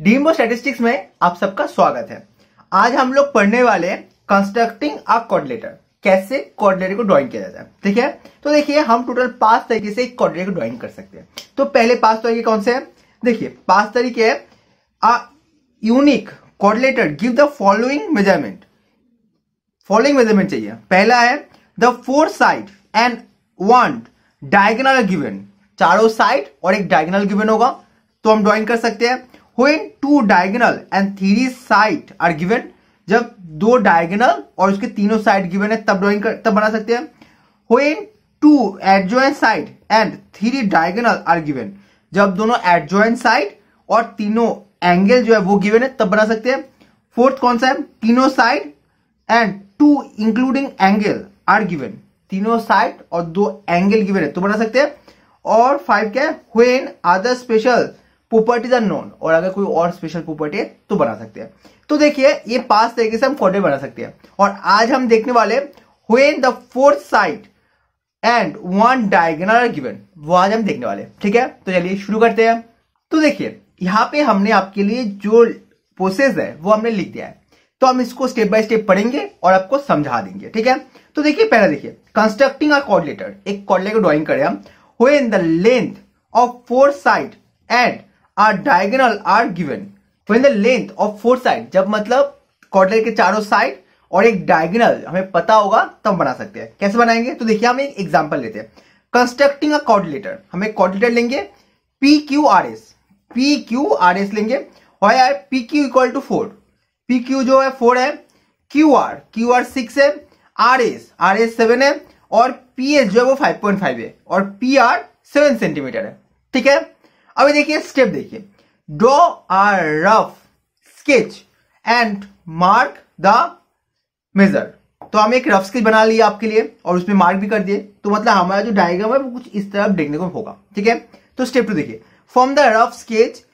demo statistics में आप सबका स्वागत है आज हम लोग पढ़ने वाले कंस्ट्रक्टिंग अ कॉर्डलेटर कैसे कॉर्डिनेटर को ड्राइंग किया जाता है ठीक है तो देखिए हम टोटल पांच तरीके से कॉर्डिनेटर को ड्राइंग कर सकते हैं तो पहले पांच तरीके कौन से हैं देखिए पांच तरीके है unique quadrilateral give the following measurement following measurement चाहिए पहला है the four side and one diagonal given चारों साइड और एक डायगनल गिवेन होगा तो हम ड्रॉइंग कर सकते हैं when two diagonal and three side are given जब दो डायगनल और उसके तीनों साइड गिवन है तब ड्रॉइंग तब बना सकते हैं when two adjoint side and three diagonal are given जब दोनों adjoint side और तीनों angle जो है वो given है तब बना सकते हैं Fourth कौन सा है तीनों side and two including angle are given, तीनों side और दो angle given है तो बना सकते हैं और फाइव क्या है when other special properties are known और अगर कोई और स्पेशल प्रॉपर्टी है तो बना सकते हैं तो देखिए ये पांच तरीके से हम क्वाड्रेंट बना सकते हैं और आज हम देखने वाले when the fourth side and one diagonal are वो आज हम देखने वाले ठीक है तो चलिए शुरू करते हैं तो देखिए यहाँ पे हमने आपके लिए जो प्रोसेस है वो हमने लिख दिया है तो हम इसको स्टेप बाय स्टेप पढ़ेंगे और आपको समझा देंगे ठीक है तो देखिए पहला देखिए कंस्ट्रक्टिंग आर कॉर्डिलेटर एक कॉर्डिलेटर ड्रॉइंग करें हम हुए in the length of four side and a diagonal are given when the length of four side जब मतलब क्वार्टर के चारों साइड और एक डायगोनल हमें पता होगा तब बना सकते हैं कैसे बनाएंगे तो देखिए हम एक एग्जाम्पल लेते हैं कंस्ट्रक्टिंग अ कॉर्डिलेटर हमें कॉर्डिलेटर लेंगे P Q R S P Q R S लेंगे और यार P Q equal to four P Q जो है फोर है Q R Q R six है R S R S seven है और पी एस जो है वो फाइव पॉइंट फाइव है और पी आर सेवन सेंटीमीटर है ठीक है अभी देखिए स्टेप देखिए draw a rough sketch and mark the measure तो हम एक रफ स्केच बना लिया आपके लिए और उसमें मार्क भी कर दिए तो मतलब हमारा जो डायग्राम है वो कुछ इस तरह देखने को होगा ठीक है तो स्टेप टू देखिए from the rough sketch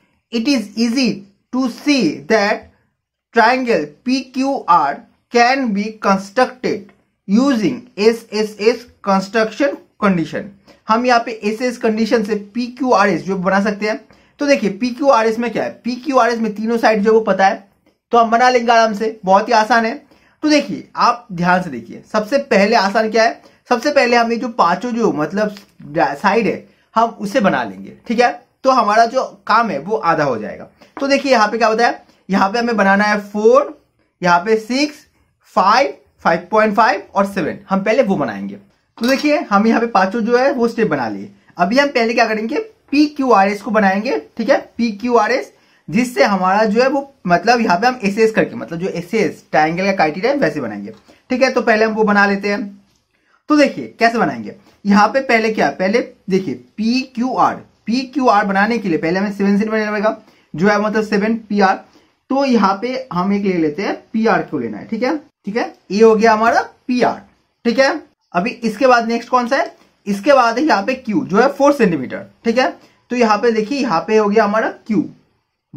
it is easy to see that triangle P Q R can be constructed using S S S construction condition हम यहाँ पे ऐसे एस कंडीशन से पी क्यू आर एस जो बना सकते हैं तो देखिए पी क्यू आर एस में क्या है पी क्यू आर एस में तीनों साइड जो वो पता है तो हम बना लेंगे आराम से बहुत ही आसान है तो देखिए आप ध्यान से देखिए सबसे पहले आसान क्या है सबसे पहले हम ये जो पांचों जो मतलब साइड है हम उसे बना लेंगे ठीक है तो हमारा जो काम है वो आधा हो जाएगा तो देखिए यहाँ पे क्या होता है यहाँ पे हमें बनाना है फोर यहाँ पे six five five point five और सेवन हम पहले वो बनाएंगे तो देखिए हम यहाँ पे पांचों जो है वो स्टेप बना लिए अभी हम पहले क्या करेंगे पी क्यू आर एस को बनाएंगे ठीक है पी क्यू आर एस जिससे हमारा जो है वो मतलब यहाँ पे हम एस एस करके मतलब जो एस एस ट्राइंगल का क्राइटेरिया वैसे बनाएंगे ठीक है तो पहले हम वो बना लेते हैं तो देखिए कैसे बनाएंगे यहाँ पे पहले क्या पहले देखिए P Q R P Q R बनाने के लिए पहले हमें सेवन सीट बनाना पड़ेगा जो है मतलब सेवन पी आर तो यहाँ पे हम एक ले लेते हैं पी आर को लेना है ठीक है ठीक है ये हो गया हमारा पी आर ठीक है अभी इसके बाद नेक्स्ट कौन सा है इसके बाद है यहाँ पे क्यू जो है फोर सेंटीमीटर ठीक है तो यहाँ पे देखिए यहाँ पे हो गया हमारा क्यू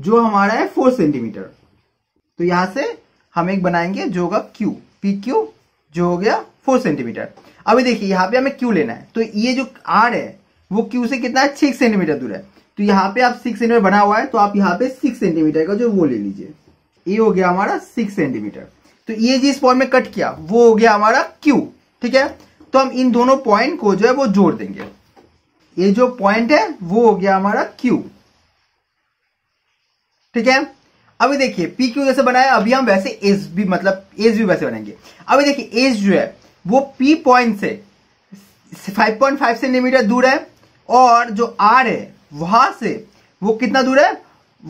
जो हमारा है फोर सेंटीमीटर तो यहां से हम एक बनाएंगे जो होगा क्यू पी क्यू जो हो गया फोर सेंटीमीटर अभी देखिए यहाँ पे हमें क्यू लेना है तो ये जो आर है वो क्यू से कितना है सिक्स सेंटीमीटर दूर है तो यहाँ पे आप सिक्स सेंटीमीटर बना हुआ है तो आप यहाँ पे सिक्स सेंटीमीटर का जो वो ले लीजिए ये हो गया हमारा सिक्स सेंटीमीटर तो ये जिस पॉइंट में कट किया वो हो गया हमारा क्यू ठीक है तो हम इन दोनों पॉइंट को जो है वो जोड़ देंगे ये जो पॉइंट है वो हो गया हमारा क्यू ठीक है अभी देखिए पी क्यू जैसे बनाया अभी हम वैसे एस भी मतलब एस भी वैसे बनाएंगे अभी देखिए एस जो है वो पी पॉइंट से 5.5 सेंटीमीटर दूर है और जो आर है वहां से वो कितना दूर है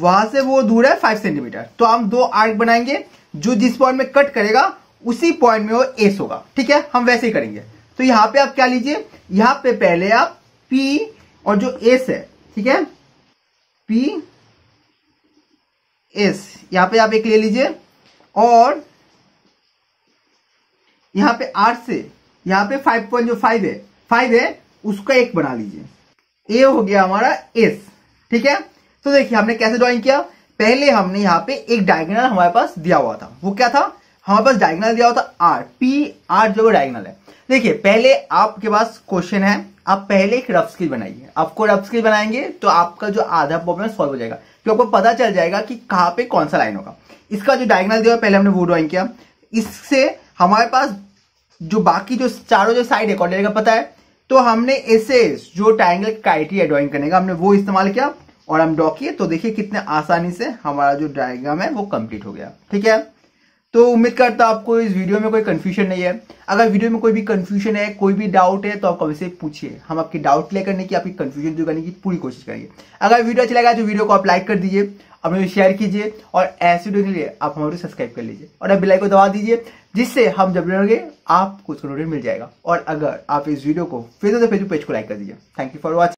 वहां से वो दूर है 5 सेंटीमीटर तो हम दो आर्क बनाएंगे जो जिस पॉइंट में कट करेगा उसी पॉइंट में वो एस होगा ठीक है हम वैसे ही करेंगे तो यहां पे आप क्या लीजिए यहां पे पहले आप P और जो S है ठीक है P S यहां पे आप एक ले लीजिए और यहां पे आठ से यहां पे फाइव पॉइंट जो फाइव है फाइव है उसका एक बना लीजिए ए हो गया हमारा एस ठीक है तो देखिए हमने कैसे ड्राइंग किया पहले हमने यहां पे एक डायगोनल हमारे पास दिया हुआ था वो क्या था हमारे पास डायगनल दिया होता तो आर पी आर जो डायगनल है देखिए पहले आपके पास क्वेश्चन है आप पहले एक रफ स्किल बनाइए आपको रफ स्किल बनाएंगे तो आपका जो आधा प्रॉब्लम सॉल्व हो जाएगा तो आपको पता चल जाएगा कि कहाँ पे कौन सा लाइन होगा इसका जो डायगनल दिया पहले हमने वो ड्रॉइंग किया इससे हमारे पास जो बाकी जो चारों जो साइड है का पता है तो हमने ऐसे जो ट्राइंगल क्राइटेरिया ड्रॉइंग करने का हमने वो इस्तेमाल किया और हम ड्रॉ किए तो देखिए कितने आसानी से हमारा जो डायग्राम है वो कंप्लीट हो गया ठीक है तो उम्मीद करता हूँ आपको इस वीडियो में कोई कन्फ्यूजन नहीं है अगर वीडियो में कोई भी कन्फ्यूजन है कोई भी डाउट है तो आप कभी से पूछिए हम आपकी डाउट क्लियर करने की आपकी कन्फ्यूजन दूर करने की पूरी कोशिश करेंगे अगर वीडियो अच्छा लगा तो वीडियो को आप लाइक कर दीजिए अपने शेयर कीजिए और ऐसे वीडियो के लिए आप हमारे सब्सक्राइब कर लीजिए और अब बिलाई को दबा दीजिए जिससे हम जब लड़ेंगे आपको उसका नोटिस मिल जाएगा और अगर आप इस वीडियो को फेसबुक फेसबुक पेज को लाइक कर दीजिए थैंक यू फॉर वॉचिंग